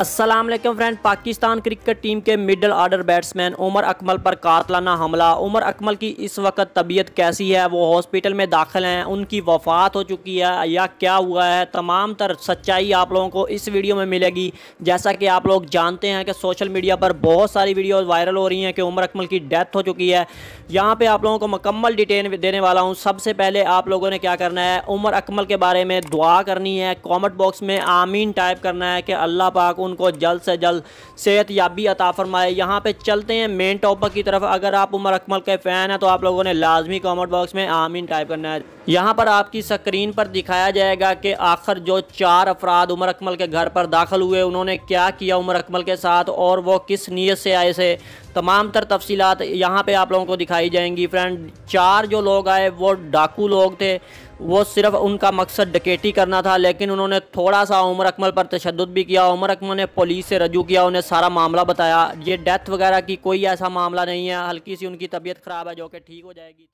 Aslam friend Pakistan cricket team के middle order batsman Umar Akmal पर कातलाना हमला उमर अकमल की इस वक्त तबीयत कैसी है वो हॉस्पिटल में दाखिल हैं उनकी वफात हो चुकी है या क्या हुआ है तमाम तर सच्चाई आप लोगों को इस वीडियो में मिलेगी जैसा कि आप लोग जानते हैं कि सोशल मीडिया पर बहुत सारी वीडियो वायरल हो रही हैं कि उमर अकमल की डेथ हो चुकी है यहाँ पर आप लोगों को मकम्मल डिटेल देने वाला हूँ सबसे पहले आप लोगों ने क्या करना है उमर अकमल के बारे में दुआ करनी है कॉमेंट बॉक्स में आमीन टाइप करना है कि अल्लाह पाक उनको जल्द से जल्द सेहत याबी अता फरमाए यहाँ पे चलते हैं मेन टॉपिक की तरफ अगर आप उमर अकमल के फ़ैन हैं तो आप लोगों ने लाजमी कॉमेंट बॉक्स में आमीन टाइप करना है यहाँ पर आपकी स्क्रीन पर दिखाया जाएगा कि आखिर जो चार अफराद उमर अकमल के घर पर दाखिल हुए उन्होंने क्या किया उमर अकमल के साथ और वो किस नीयत से आए थे तमाम तर तफसीत यहाँ पर आप लोगों को दिखाई जाएंगी फ्रेंड चार जो लोग आए वो डाकू लोग थे वो सिर्फ उनका मकसद डकेटी करना था लेकिन उन्होंने थोड़ा सा उमर अकमल पर तशद भी किया उमर अकमल ने पुलिस से रजू किया उन्हें सारा मामला बताया ये डेथ वगैरह की कोई ऐसा मामला नहीं है हल्की सी उनकी तबीयत ख़राब है जो कि ठीक हो जाएगी